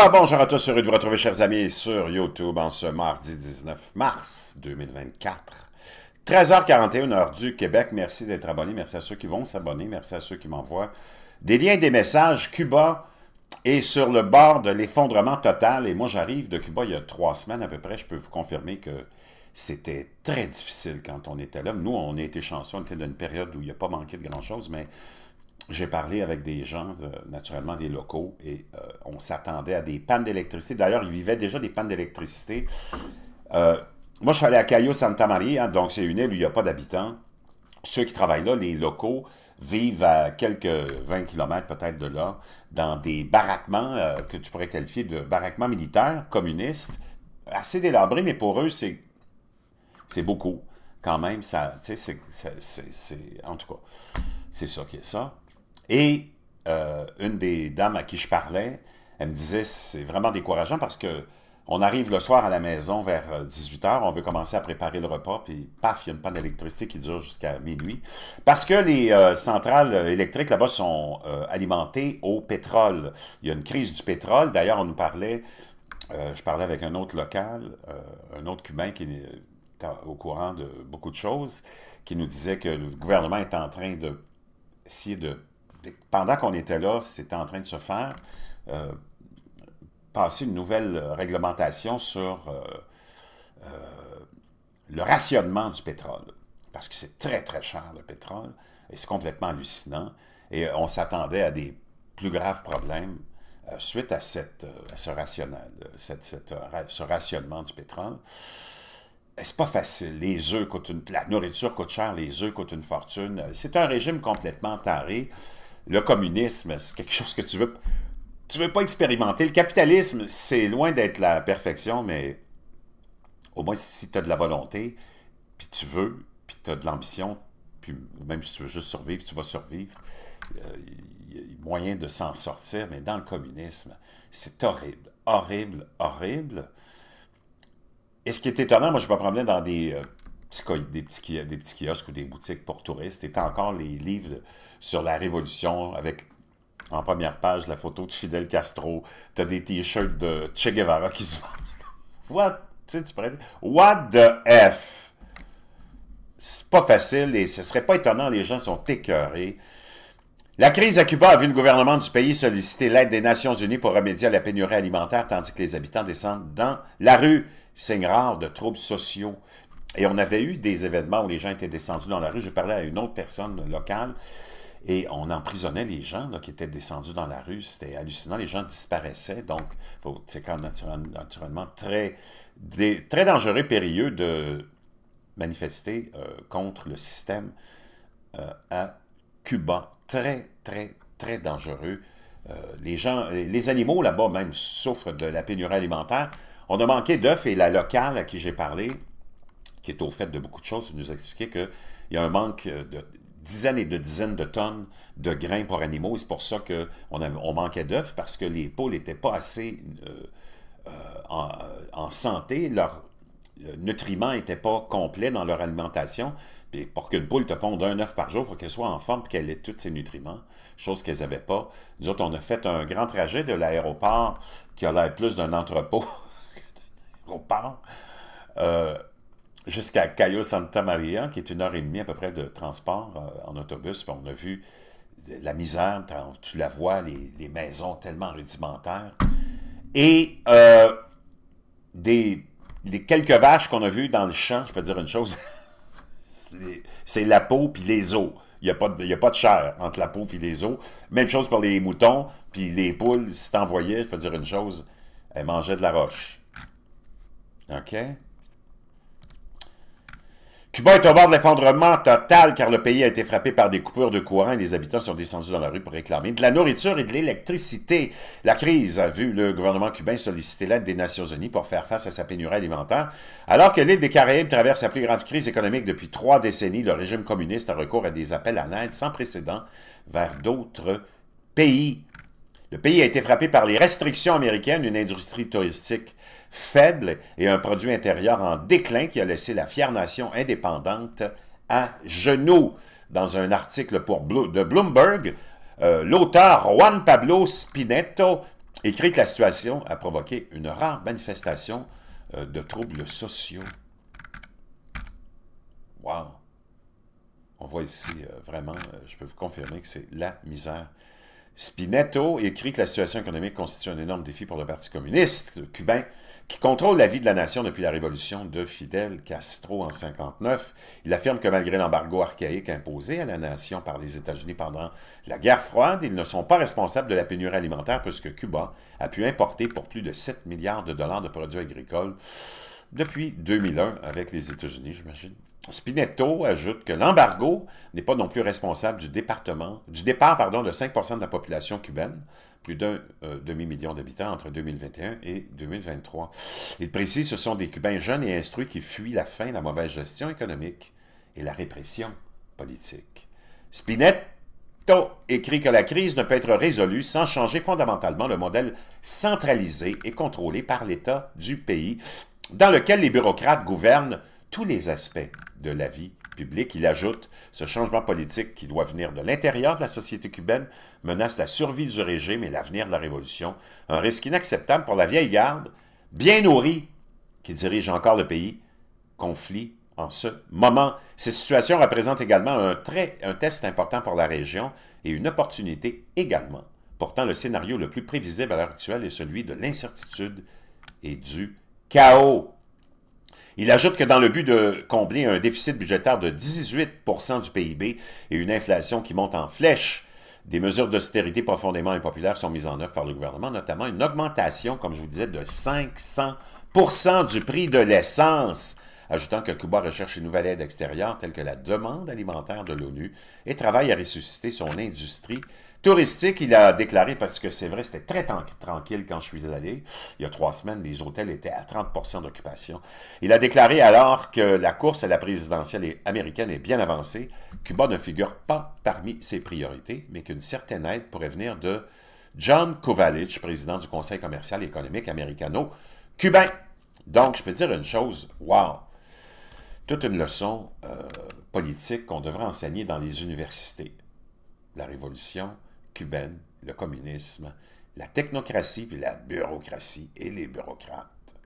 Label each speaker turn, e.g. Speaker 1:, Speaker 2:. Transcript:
Speaker 1: Alors bonjour à tous, heureux de vous retrouver chers amis sur YouTube en ce mardi 19 mars 2024. 13h41 heure du Québec, merci d'être abonné, merci à ceux qui vont s'abonner, merci à ceux qui m'envoient des liens, des messages. Cuba est sur le bord de l'effondrement total et moi j'arrive de Cuba il y a trois semaines à peu près, je peux vous confirmer que c'était très difficile quand on était là. Nous, on a été chanceux, on était dans une période où il n'y a pas manqué de grand-chose, mais j'ai parlé avec des gens, euh, naturellement des locaux, et euh, on s'attendait à des pannes d'électricité. D'ailleurs, ils vivaient déjà des pannes d'électricité. Euh, moi, je suis allé à Cayo Santa Maria, hein, donc c'est une île où il n'y a pas d'habitants. Ceux qui travaillent là, les locaux, vivent à quelques 20 km peut-être de là, dans des baraquements que tu pourrais qualifier de baraquements militaires, communistes, assez délabrés, mais pour eux, c'est beaucoup. Quand même, ça, c'est en tout cas, c'est ça qui est ça. Et euh, une des dames à qui je parlais, elle me disait c'est vraiment décourageant parce que on arrive le soir à la maison vers 18h, euh, on veut commencer à préparer le repas, puis paf, il y a une panne d'électricité qui dure jusqu'à minuit. Parce que les euh, centrales électriques là-bas sont alimentées au pétrole. Il y a une crise du pétrole. D'ailleurs, on nous parlait, je parlais avec un autre local, un autre cubain qui est au courant de beaucoup de choses, qui nous disait que le gouvernement est en train de essayer de pendant qu'on était là, c'était en train de se faire, euh, passer une nouvelle euh, réglementation sur euh, le rationnement du pétrole. Parce que c'est très, très cher, le pétrole, et c'est complètement hallucinant. Et on s'attendait à des plus graves problèmes suite à, cette, ce, ce rationnement du pétrole c'est pas facile. Les œufs coûtent la nourriture coûte cher, les œufs coûtent une fortune. C'est un régime complètement taré. Le communisme, c'est quelque chose que tu veux... Tu veux pas expérimenter. Le capitalisme, c'est loin d'être la perfection, mais au moins si tu as de la volonté, puis tu veux, puis tu as de l'ambition, puis même si tu veux juste survivre, tu vas survivre. Euh, il y a moyen de s'en sortir, mais dans le communisme, c'est horrible, horrible, horrible. Et ce qui est étonnant, moi je me promenais dans des euh, des petits, des petits kiosques ou des boutiques pour touristes, et encore les livres sur la Révolution avec en première page la photo de Fidel Castro. Tu as des t-shirts de Che Guevara qui se vendent. What? Tu tu What the F? C'est pas facile et ce serait pas étonnant, les gens sont écœurés. La crise à Cuba a vu le gouvernement du pays solliciter l'aide des Nations Unies pour remédier à la pénurie alimentaire, tandis que les habitants descendent dans la rue. Signe rare de troubles sociaux. Et on avait eu des événements où les gens étaient descendus dans la rue. Je parlais à une autre personne locale et on emprisonnait les gens qui étaient descendus dans la rue. C'était hallucinant. Les gens disparaissaient. Donc, c'est quand naturellement, naturellement très, très dangereux, périlleux de manifester euh, contre le système euh, à Cuba. Très, très, très dangereux. Euh, les gens, les animaux là-bas même souffrent de la pénurie alimentaire. On a manqué d'œufs et la locale à qui j'ai parlé, qui est au fait de beaucoup de choses, nous expliquait qu'il y a un manque de dizaines et de dizaines de tonnes de grains pour animaux. Et c'est pour ça qu'on on manquait d'œufs, parce que les poules n'étaient pas assez euh, euh, euh, en, santé. Leurs nutriments n'étaient pas complet dans leur alimentation. Puis pour qu'une poule te ponde un œuf par jour, il faut qu'elle soit en forme et qu'elle ait tous ses nutriments, chose qu'elles n'avaient pas. Nous autres, on a fait un grand trajet de l'aéroport qui a l'air plus d'un entrepôt que d'un aéroport jusqu'à Cayo Santa Maria, qui est une heure et demie à peu près de transport euh, en autobus. on a vu la misère, tu la vois, les, maisons tellement rudimentaires. Et euh, des, les quelques vaches qu'on a vues dans le champ, je peux dire une chose, c'est la peau puis les os. Il n'y a, pas de, a pas de chair entre la peau et les os. Même chose pour les moutons, puis les poules, si t'en voyais, je peux dire une chose, elles mangeaient de la roche. OK? Cuba est au bord de l'effondrement total car le pays a été frappé par des coupures de courant et les habitants sont descendus dans la rue pour réclamer de la nourriture et de l'électricité. La crise a vu le gouvernement cubain solliciter l'aide des Nations Unies pour faire face à sa pénurie alimentaire. Alors que l'île des Caraïbes traverse sa plus grave crise économique depuis trois décennies, le régime communiste a recours à des appels à l'aide sans précédent vers d'autres pays. Le pays a été frappé par les restrictions américaines, une industrie touristique faible et un produit intérieur en déclin qui a laissé la fière nation indépendante à genoux. Dans un article pour de Bloomberg, euh, l'auteur Juan Pablo Spinetto écrit que la situation a provoqué une rare manifestation euh, de troubles sociaux. Wow! On voit ici, euh, vraiment, je peux vous confirmer que c'est la misère. Spinetto écrit que la situation économique constitue un énorme défi pour le Parti communiste cubain, qui contrôle la vie de la nation depuis la révolution de Fidel Castro en 59. Il affirme que malgré l'embargo archaïque imposé à la nation par les États-Unis pendant la guerre froide, ils ne sont pas responsables de la pénurie alimentaire puisque Cuba a pu importer pour plus de 7 milliards de dollars de produits agricoles depuis 2001 avec les États-Unis, j'imagine. Spinetto ajoute que l'embargo n'est pas non plus responsable du, département, du départ pardon, de 5 de la population cubaine, plus d'un euh, demi-million d'habitants entre 2021 et 2023. Il précise ce sont des Cubains jeunes et instruits qui fuient la fin, la mauvaise gestion économique et la répression politique. Spinetto écrit que la crise ne peut être résolue sans changer fondamentalement le modèle centralisé et contrôlé par l'État du pays dans lequel les bureaucrates gouvernent tous les aspects de la vie publique. Il ajoute, ce changement politique qui doit venir de l'intérieur de la société cubaine menace la survie du régime et l'avenir de la révolution, un risque inacceptable pour la vieille garde, bien nourrie, qui dirige encore le pays, conflit en ce moment. Ces situations représentent également un, un test important pour la région et une opportunité également. Pourtant, le scénario le plus prévisible à l'heure actuelle est celui de l'incertitude et du chaos. Il ajoute que dans le but de combler un déficit budgétaire de 18 du PIB et une inflation qui monte en flèche, des mesures d'austérité profondément impopulaires sont mises en œuvre par le gouvernement, notamment une augmentation, comme je vous disais, de 500 du prix de l'essence ajoutant que Cuba recherche une nouvelle aide extérieure telle que la demande alimentaire de l'ONU et travaille à ressusciter son industrie touristique. Il a déclaré, parce que c'est vrai, c'était très tranquille quand je suis allé, il y a trois semaines, les hôtels étaient à 30 d'occupation. Il a déclaré alors que la course à la présidentielle américaine est bien avancée. Cuba ne figure pas parmi ses priorités, mais qu'une certaine aide pourrait venir de John Kovalich, président du Conseil commercial et économique américano-cubain. Donc, je peux dire une chose, wow, toute une leçon euh, politique qu'on devrait enseigner dans les universités. La révolution cubaine, le communisme, la technocratie puis la bureaucratie et les bureaucrates.